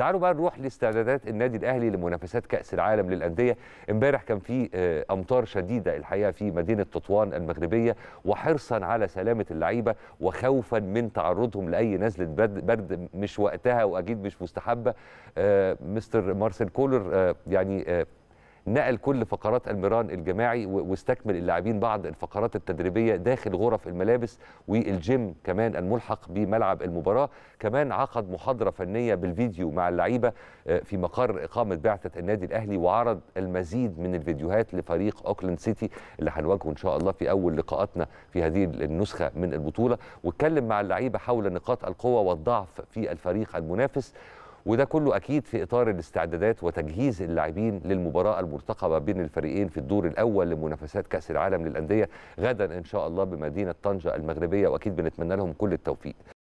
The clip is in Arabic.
تعالوا بقى نروح لاستعدادات النادي الاهلي لمنافسات كاس العالم للانديه امبارح كان في آه، امطار شديده الحقيقه في مدينه تطوان المغربيه وحرصا على سلامه اللعيبه وخوفا من تعرضهم لاي نزله برد مش وقتها واكيد مش مستحبه آه، مستر مارسيل كولر آه، يعني نقل كل فقرات المران الجماعي واستكمل اللاعبين بعض الفقرات التدريبيه داخل غرف الملابس والجيم كمان الملحق بملعب المباراه كمان عقد محاضره فنيه بالفيديو مع اللعيبه آه، في مقر اقامه بعثه النادي الاهلي وعرض المزيد من الفيديوهات لفريق اوكلاند سيتي اللي هنواجهه ان شاء الله في اول لقاءاتنا في هذه النسخه من البطوله واتكلم مع اللعيبه حول نقاط القوه والضعف في الفريق المنافس وده كله اكيد في اطار الاستعدادات وتجهيز اللاعبين للمباراه المرتقبه بين الفريقين في الدور الاول لمنافسات كاس العالم للانديه غدا ان شاء الله بمدينه طنجه المغربيه واكيد بنتمنى لهم كل التوفيق